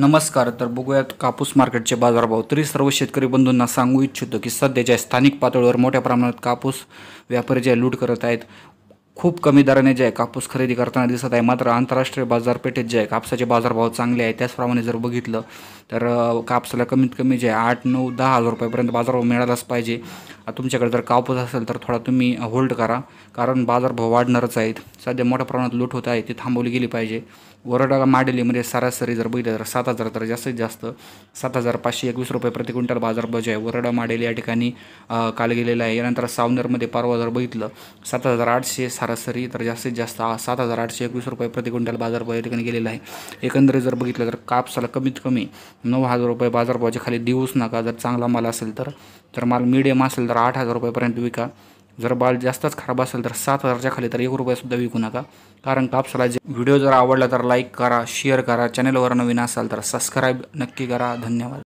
नमस्कार तर बघूयात कापूस मार्केटचे बाजारभाव तरी सर्व शेतकरी बंधूंना सांगू इच्छितो की सध्याच्या स्थानिक पातळीवर मोठ्या प्रमाणात कापूस व्यापारी जे लूट करत आहेत खूप कमी दराने जे आहे कापूस खरेदी करताना दिसत आहे मात्र आंतरराष्ट्रीय बाजारपेठेत जे आहे कापसाचे बाजारभाव चांगले आहे त्याचप्रमाणे जर बघितलं तर कापसाला कमीत कमी जे आहे आठ नऊ दहा हजार रुपयापर्यंत बाजारभाव मिळालाच पाहिजे तुमच्याकडे जर कापूस असेल तर थोडा तुम्ही होल्ड करा कारण बाजारभाव वाढणारच आहेत सध्या मोठ्या प्रमाणात लूट होत आहे ती थांबवली गेली पाहिजे वरडाला माडेलीमध्ये सरासरी जर बघितलं तर सात हजार तर जास्तीत जास्त सात हजार पाचशे एकवीस रुपये प्रति क्विंटल बाजारभाव जो आहे वरडा माडेली या ठिकाणी काल गेलेला आहे यानंतर सावनेरमध्ये परवा जर बघितलं सात हजार आठशे सरासरी तर जास्तीत जास्त सात हजार आठशे एकवीस रुपये प्रति क्विंटल बाजारभाव या ठिकाणी गेलेला आहे एकंदरीत जर बघितलं तर कापसाला कमीत कमी नऊ हजार रुपये बाजारभावाच्या खाली देऊच नका जर चांगला माल असेल तर जर माल मिडियम असेल तर तर आठ हजार रुपयापर्यंत विका जर बाल जास्तच खराब असेल तर सात हजारच्या खाली तर एक रुपयासुद्धा विकू नका कारण कापसाला जे व्हिडिओ जर आवडला तर लाईक करा शेअर करा चॅनलवर नवीन असाल तर सबस्क्राईब नक्की करा धन्यवाद